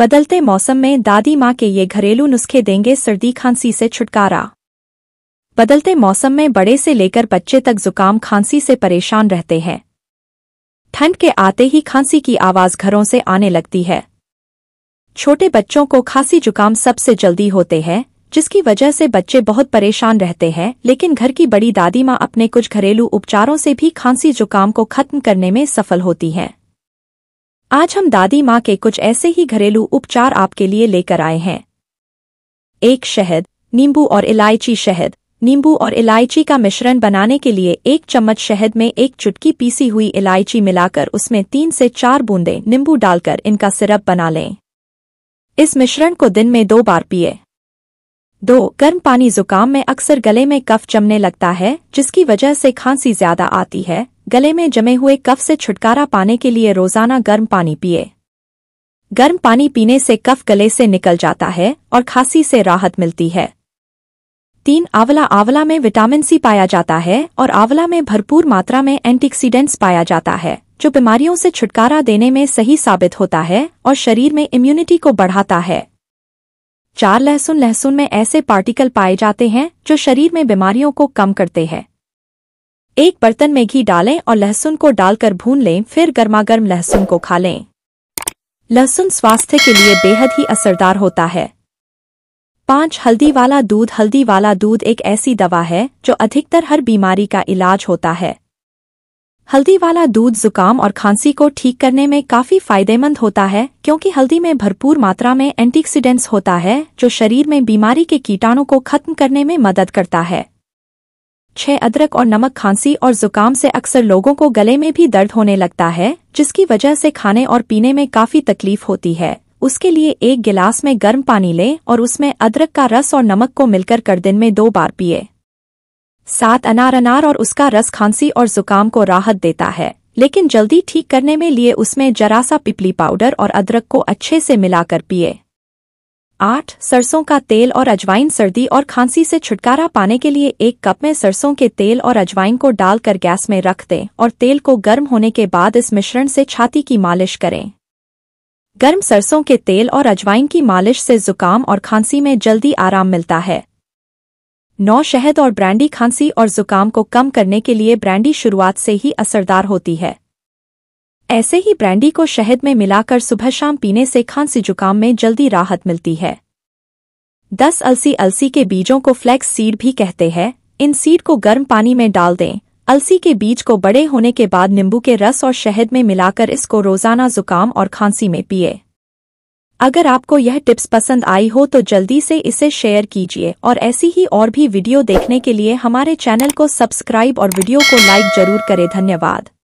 बदलते मौसम में दादी माँ के ये घरेलू नुस्खे देंगे सर्दी खांसी से छुटकारा बदलते मौसम में बड़े से लेकर बच्चे तक जुकाम खांसी से परेशान रहते हैं ठंड के आते ही खांसी की आवाज़ घरों से आने लगती है छोटे बच्चों को खांसी जुकाम सबसे जल्दी होते हैं जिसकी वजह से बच्चे बहुत परेशान रहते हैं लेकिन घर की बड़ी दादी माँ अपने कुछ घरेलू उपचारों से भी खांसी जुकाम को खत्म करने में सफल होती हैं आज हम दादी माँ के कुछ ऐसे ही घरेलू उपचार आपके लिए लेकर आए हैं एक शहद नींबू और इलायची शहद नींबू और इलायची का मिश्रण बनाने के लिए एक चम्मच शहद में एक चुटकी पीसी हुई इलायची मिलाकर उसमें तीन से चार बूंदे नींबू डालकर इनका सिरप बना लें इस मिश्रण को दिन में दो बार पिए दो गर्म पानी जुकाम में अक्सर गले में कफ जमने लगता है जिसकी वजह से खांसी ज्यादा आती है गले में जमे हुए कफ से छुटकारा पाने के लिए रोजाना गर्म पानी पिए गर्म पानी पीने से कफ गले से निकल जाता है और खांसी से राहत मिलती है तीन आंवला आंवला में विटामिन सी पाया जाता है और आंवला में भरपूर मात्रा में एंटीक्सीडेंट्स पाया जाता है जो बीमारियों से छुटकारा देने में सही साबित होता है और शरीर में इम्यूनिटी को बढ़ाता है चार लहसुन लहसुन में ऐसे पार्टिकल पाए जाते हैं जो शरीर में बीमारियों को कम करते हैं एक बर्तन में घी डालें और लहसुन को डालकर भून लें फिर गर्मागर्म लहसुन को खा लें लहसुन स्वास्थ्य के लिए बेहद ही असरदार होता है पाँच हल्दी वाला दूध हल्दी वाला दूध एक ऐसी दवा है जो अधिकतर हर बीमारी का इलाज होता है हल्दी वाला दूध जुकाम और खांसी को ठीक करने में काफ़ी फायदेमंद होता है क्योंकि हल्दी में भरपूर मात्रा में एंटीक्सीडेंट्स होता है जो शरीर में बीमारी के कीटाणु को खत्म करने में मदद करता है छह अदरक और नमक खांसी और जुकाम से अक्सर लोगों को गले में भी दर्द होने लगता है जिसकी वजह से खाने और पीने में काफ़ी तकलीफ होती है उसके लिए एक गिलास में गर्म पानी लें और उसमें अदरक का रस और नमक को मिलकर कर दिन में दो बार पिए सात अनार अनार और उसका रस खांसी और जुकाम को राहत देता है लेकिन जल्दी ठीक करने में लिए उसमें जरा सा पिपली पाउडर और अदरक को अच्छे से मिलाकर पिए आठ सरसों का तेल और अजवाइन सर्दी और खांसी से छुटकारा पाने के लिए एक कप में सरसों के तेल और अजवाइन को डालकर गैस में रख दें और तेल को गर्म होने के बाद इस मिश्रण से छाती की मालिश करें गर्म सरसों के तेल और अजवाइन की मालिश से जुकाम और खांसी में जल्दी आराम मिलता है नौ शहद और ब्रांडी खांसी और जुकाम को कम करने के लिए ब्रांडी शुरुआत से ही असरदार होती है ऐसे ही ब्रांडी को शहद में मिलाकर सुबह शाम पीने से खांसी जुकाम में जल्दी राहत मिलती है दस अलसी अलसी के बीजों को फ्लैक्स सीड भी कहते हैं इन सीड को गर्म पानी में डाल दें अलसी के बीज को बड़े होने के बाद नींबू के रस और शहद में मिलाकर इसको रोजाना जुकाम और खांसी में पिए अगर आपको यह टिप्स पसंद आई हो तो जल्दी से इसे शेयर कीजिए और ऐसी ही और भी वीडियो देखने के लिए हमारे चैनल को सब्सक्राइब और वीडियो को लाइक जरूर करें धन्यवाद